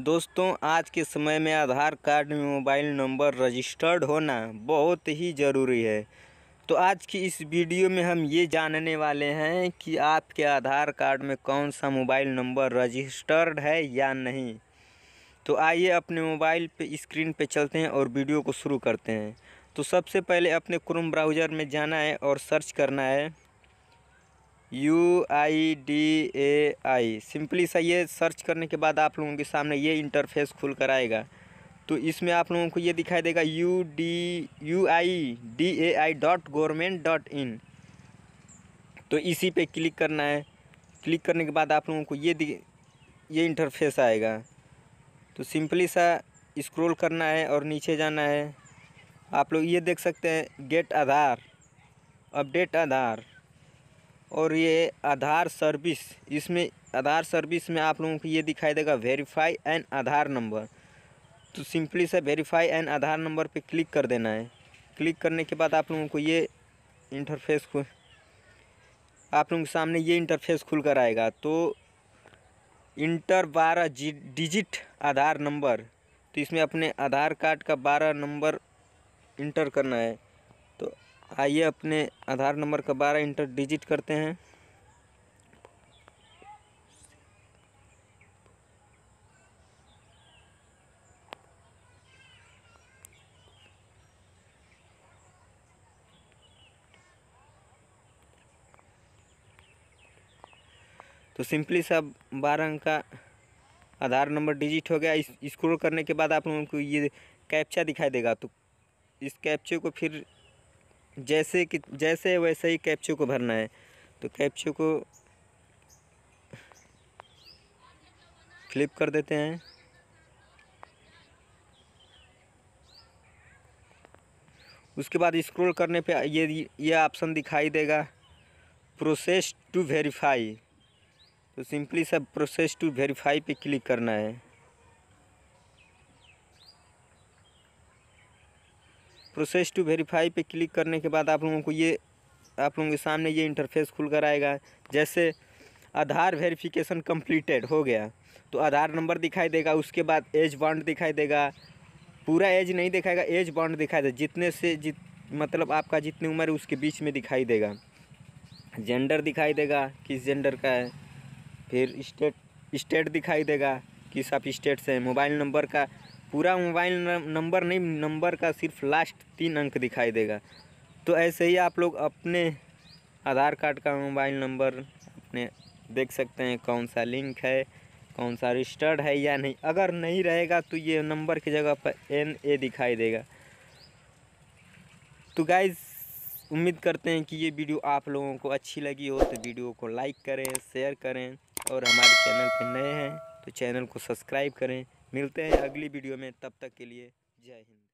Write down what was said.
दोस्तों आज के समय में आधार कार्ड में मोबाइल नंबर रजिस्टर्ड होना बहुत ही ज़रूरी है तो आज की इस वीडियो में हम ये जानने वाले हैं कि आपके आधार कार्ड में कौन सा मोबाइल नंबर रजिस्टर्ड है या नहीं तो आइए अपने मोबाइल पे स्क्रीन पे चलते हैं और वीडियो को शुरू करते हैं तो सबसे पहले अपने क्रोम ब्राउज़र में जाना है और सर्च करना है U I D A I simply सा ये सर्च करने के बाद आप लोगों के सामने ये इंटरफेस खुल कर आएगा तो इसमें आप लोगों को ये दिखाई देगा U D U I D A I dot government dot in तो इसी पे क्लिक करना है क्लिक करने के बाद आप लोगों को ये ये इंटरफेस आएगा तो सिंपली सा स्क्रॉल करना है और नीचे जाना है आप लोग ये देख सकते हैं गेट आधार अपडेट आधार और ये आधार सर्विस इसमें आधार सर्विस में आप लोगों को ये दिखाई देगा वेरीफाई एंड आधार नंबर तो सिंपली से वेरीफाई एंड आधार नंबर पे क्लिक कर देना है क्लिक करने के बाद आप लोगों को ये इंटरफेस खुल आप लोगों के सामने ये इंटरफेस खुल कर आएगा तो इंटर बारह डिजिट आधार नंबर तो इसमें अपने आधार कार्ड का बारह नंबर इंटर करना है तो आइए अपने आधार नंबर का बारह इंटर डिजिट करते हैं तो सिंपली सब बारह अंक का आधार नंबर डिजिट हो गया इस स्क्रोल करने के बाद आप लोगों को ये कैप्चा दिखाई देगा तो इस कैप्चे को फिर जैसे कि जैसे वैसे ही कैप्चू को भरना है तो कैप्चू को फ्लिप कर देते हैं उसके बाद स्क्रॉल करने पे ये ये ऑप्शन दिखाई देगा प्रोसेस टू वेरीफाई तो सिंपली सब प्रोसेस टू वेरीफाई पे क्लिक करना है प्रोसेस टू वेरीफाई पे क्लिक करने के बाद आप लोगों को ये आप लोगों के सामने ये इंटरफेस खुल कर आएगा जैसे आधार वेरिफिकेशन कंप्लीटेड हो गया तो आधार नंबर दिखाई देगा उसके बाद एज बॉन्ड दिखाई देगा पूरा एज नहीं दिखाएगा एज बॉन्ड दिखाई देगा जितने से जित मतलब आपका जितनी उम्र है उसके बीच में दिखाई देगा जेंडर दिखाई देगा किस जेंडर का है फिर स्टेट स्टेट दिखाई देगा किस आप स्टेट से मोबाइल नंबर का पूरा मोबाइल नंबर नहीं नंबर का सिर्फ लास्ट तीन अंक दिखाई देगा तो ऐसे ही आप लोग अपने आधार कार्ड का मोबाइल नंबर अपने देख सकते हैं कौन सा लिंक है कौन सा रजिस्टर्ड है या नहीं अगर नहीं रहेगा तो ये नंबर की जगह पर एन ए दिखाई देगा तो गाइज उम्मीद करते हैं कि ये वीडियो आप लोगों को अच्छी लगी हो तो वीडियो को लाइक करें शेयर करें और हमारे चैनल पर नए हैं तो चैनल को सब्सक्राइब करें मिलते हैं अगली वीडियो में तब तक के लिए जय हिंद